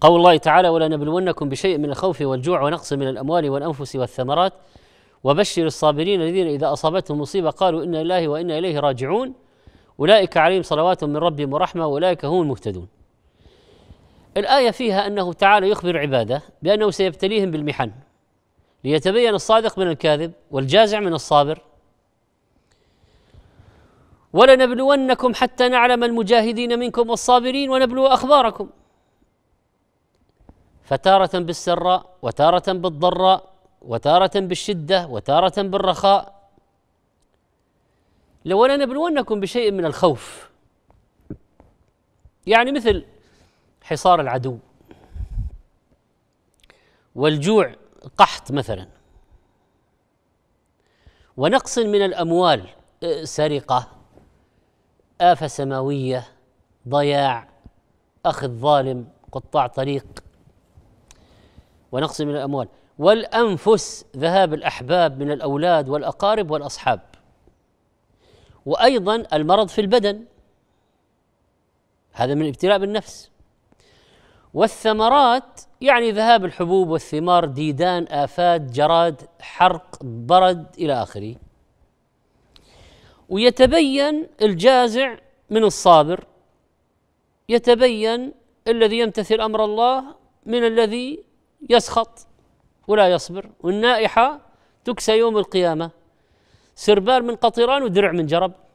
قول الله تعالى ولنبلونكم بشيء من الخوف والجوع ونقص من الاموال والانفس والثمرات وبشر الصابرين الذين اذا اصابتهم مصيبه قالوا انا لله وانا اليه راجعون اولئك عليهم صلوات من ربهم ورحمه واولئك هم المهتدون. الايه فيها انه تعالى يخبر عباده بانه سيبتليهم بالمحن ليتبين الصادق من الكاذب والجازع من الصابر ولنبلونكم حتى نعلم المجاهدين منكم والصابرين ونبلو اخباركم فتاره بالسراء وتاره بالضراء وتاره بالشده وتاره بالرخاء ولنبلونكم بشيء من الخوف يعني مثل حصار العدو والجوع قحط مثلا ونقص من الاموال أه، سرقه آفة سماوية ضياع أخذ ظالم قطاع طريق ونقص من الأموال والأنفس ذهاب الأحباب من الأولاد والأقارب والأصحاب وأيضا المرض في البدن هذا من الابتلاء بالنفس والثمرات يعني ذهاب الحبوب والثمار ديدان آفات جراد حرق برد إلى آخره ويتبين الجازع من الصابر يتبين الذي يمتثل امر الله من الذي يسخط ولا يصبر والنائحه تكسى يوم القيامه سربال من قطران ودرع من جرب